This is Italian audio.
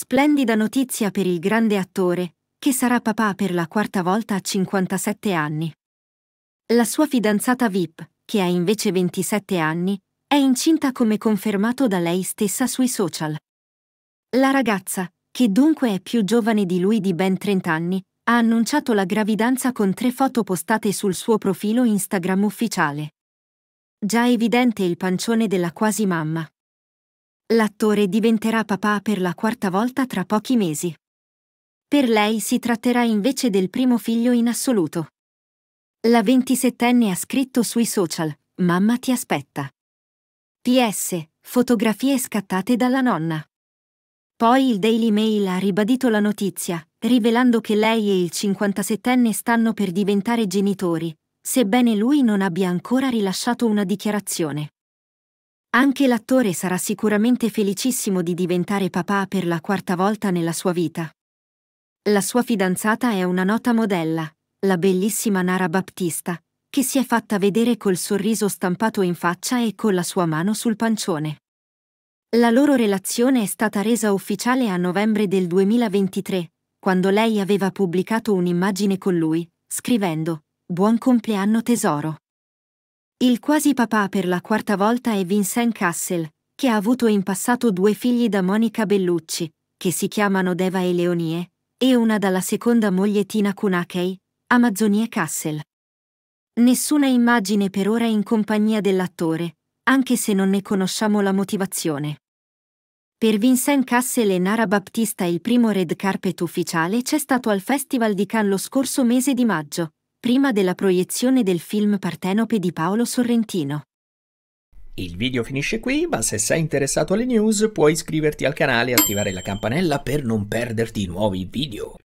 Splendida notizia per il grande attore, che sarà papà per la quarta volta a 57 anni. La sua fidanzata Vip, che ha invece 27 anni, è incinta come confermato da lei stessa sui social. La ragazza, che dunque è più giovane di lui di ben 30 anni, ha annunciato la gravidanza con tre foto postate sul suo profilo Instagram ufficiale. Già evidente il pancione della quasi mamma. L'attore diventerà papà per la quarta volta tra pochi mesi. Per lei si tratterà invece del primo figlio in assoluto. La 27enne ha scritto sui social, Mamma ti aspetta. PS, fotografie scattate dalla nonna. Poi il Daily Mail ha ribadito la notizia, rivelando che lei e il 57enne stanno per diventare genitori, sebbene lui non abbia ancora rilasciato una dichiarazione. Anche l'attore sarà sicuramente felicissimo di diventare papà per la quarta volta nella sua vita. La sua fidanzata è una nota modella, la bellissima Nara Baptista, che si è fatta vedere col sorriso stampato in faccia e con la sua mano sul pancione. La loro relazione è stata resa ufficiale a novembre del 2023, quando lei aveva pubblicato un'immagine con lui, scrivendo Buon compleanno tesoro. Il quasi papà per la quarta volta è Vincent Castle, che ha avuto in passato due figli da Monica Bellucci, che si chiamano Deva e Leonie, e una dalla seconda moglie Tina Kunakei, Amazzonie Castle. Nessuna immagine per ora in compagnia dell'attore, anche se non ne conosciamo la motivazione. Per Vincent Cassel e Nara Baptista il primo red carpet ufficiale c'è stato al Festival di Cannes lo scorso mese di maggio, prima della proiezione del film Partenope di Paolo Sorrentino. Il video finisce qui, ma se sei interessato alle news puoi iscriverti al canale e attivare la campanella per non perderti nuovi video.